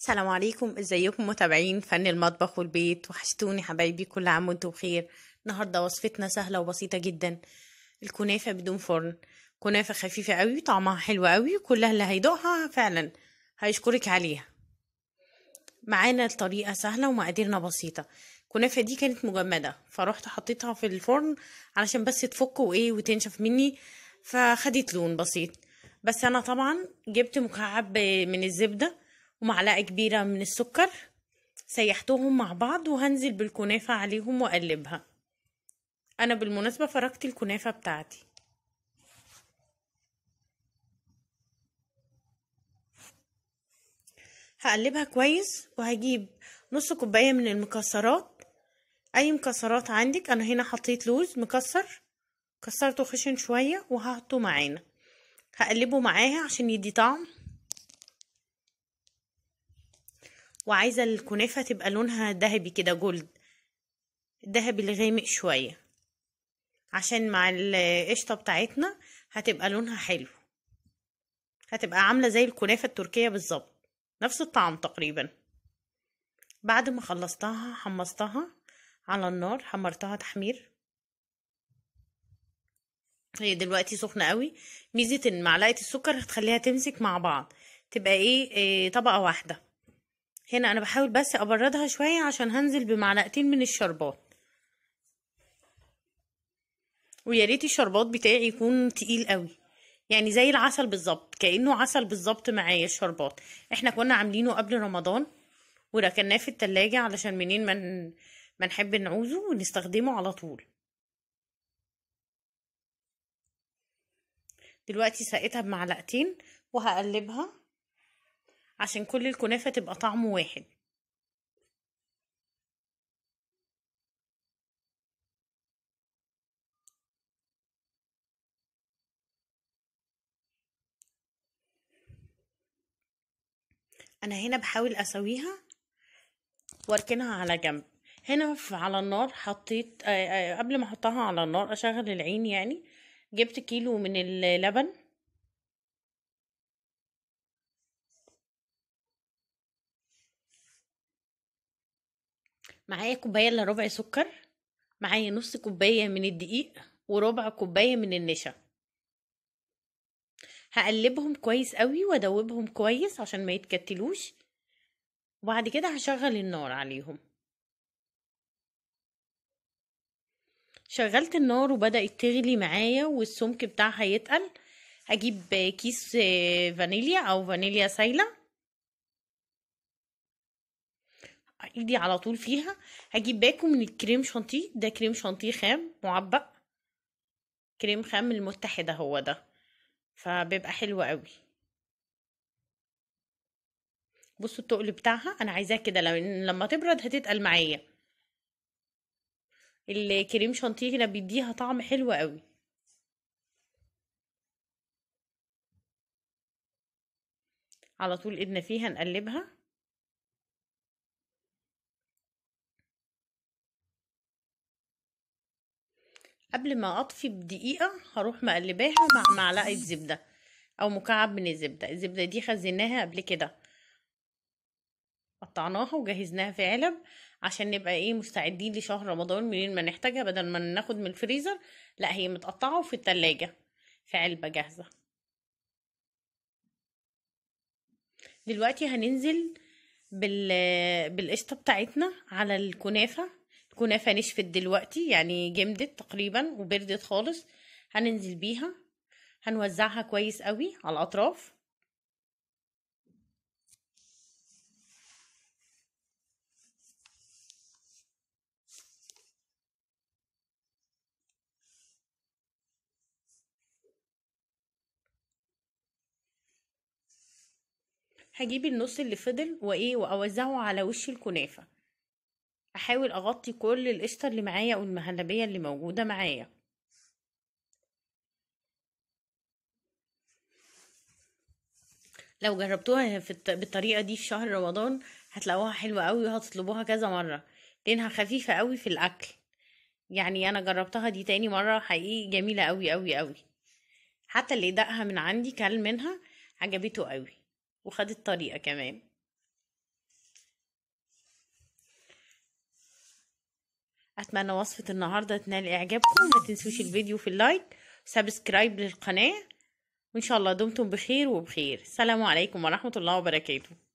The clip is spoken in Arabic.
السلام عليكم ازيكم متابعين فن المطبخ والبيت وحشتوني حبايبي كل عام وانتم بخير النهارده وصفتنا سهله وبسيطه جدا الكنافه بدون فرن كنافه خفيفه قوي طعمها حلو قوي كلها اللي هيدوقها فعلا هيشكرك عليها معانا الطريقه سهله ومقاديرنا بسيطه الكنافه دي كانت مجمده فروحت حطيتها في الفرن علشان بس تفك وايه وتنشف مني فخدت لون بسيط بس انا طبعا جبت مكعب من الزبده ومعلقة كبيرة من السكر سيحتهم مع بعض وهنزل بالكنافة عليهم وأقلبها أنا بالمناسبة فرقت الكنافة بتاعتي هقلبها كويس وهجيب نص كوباية من المكسرات أي مكسرات عندك أنا هنا حطيت لوز مكسر كسرته خشن شوية وهحطه معانا هقلبه معاها عشان يدي طعم وعايزة الكنافة تبقى لونها ذهبي كده جولد الذهبي اللي غامق شوية عشان مع القشطة بتاعتنا هتبقى لونها حلو هتبقى عاملة زي الكنافة التركية بالظبط نفس الطعم تقريبا بعد ما خلصتها حمصتها على النار حمرتها تحمير هي دلوقتي سخنة قوي ميزة ان معلقة السكر هتخليها تمسك مع بعض تبقى ايه, إيه طبقة واحدة هنا انا بحاول بس ابردها شوية عشان هنزل بمعلقتين من الشربات وياريت الشربات بتاعي يكون تقيل قوي يعني زي العسل بالظبط كانه عسل بالظبط معايا الشربات احنا كنا عاملينه قبل رمضان وركناه في التلاجة علشان منين من منحب نعوزه ونستخدمه على طول دلوقتي ساقتها بمعلقتين وهقلبها عشان كل الكنافة تبقى طعمه واحد انا هنا بحاول اسويها واركنها على جنب هنا على النار حطيت آه، آه، قبل ما احطها على النار اشغل العين يعني جبت كيلو من اللبن معايا كوباية الا ربع سكر معايا نص كوباية من الدقيق وربع كوباية من النشا هقلبهم كويس قوي وادوبهم كويس عشان ما يتكتلوش وبعد كده هشغل النار عليهم شغلت النار وبدأت تغلي معايا والسمك بتاعها يتقل هجيب كيس آه، فانيليا او فانيليا سايله ايدي على طول فيها هجيب باكو من الكريم شانتيه ده كريم شانتيه خام معبق كريم خام المتحدة هو ده فبيبقى حلو قوي بصوا التقل بتاعها انا عايزاه كده لما تبرد هتتقل معايا الكريم شانتيه هنا بيديها طعم حلو قوي على طول ايدنا فيها نقلبها قبل ما اطفي بدقيقه هروح مقلباها مع معلقه زبده او مكعب من الزبده الزبده دي خزناها قبل كده قطعناها وجهزناها في علب عشان نبقى ايه مستعدين لشهر رمضان منين ما نحتاجها بدل ما ناخد من الفريزر لا هي متقطعه وفي التلاجة في علبه جاهزه دلوقتي هننزل بال... بالقشطه بتاعتنا على الكنافه الكنافة نشفت دلوقتي يعني جمدت تقريبا وبردت خالص هننزل بيها هنوزعها كويس قوي على الأطراف هجيب النص اللي فضل وايه واوزعه على وش الكنافه احاول اغطي كل القشطه اللي معايا او المهلبيه اللي موجوده معايا لو جربتوها في الت... بالطريقه دي في شهر رمضان هتلاقوها حلوه قوي وهتطلبوها كذا مره لانها خفيفه قوي في الاكل يعني انا جربتها دي تاني مره حقيقي جميله قوي قوي قوي حتى اللي دقها من عندي كل منها عجبته قوي وخدت طريقه كمان اتمنى وصفه النهارده تنال اعجابكم ما تنسوش الفيديو في اللايك سبسكرايب للقناه وان شاء الله دمتم بخير وبخير السلام عليكم ورحمه الله وبركاته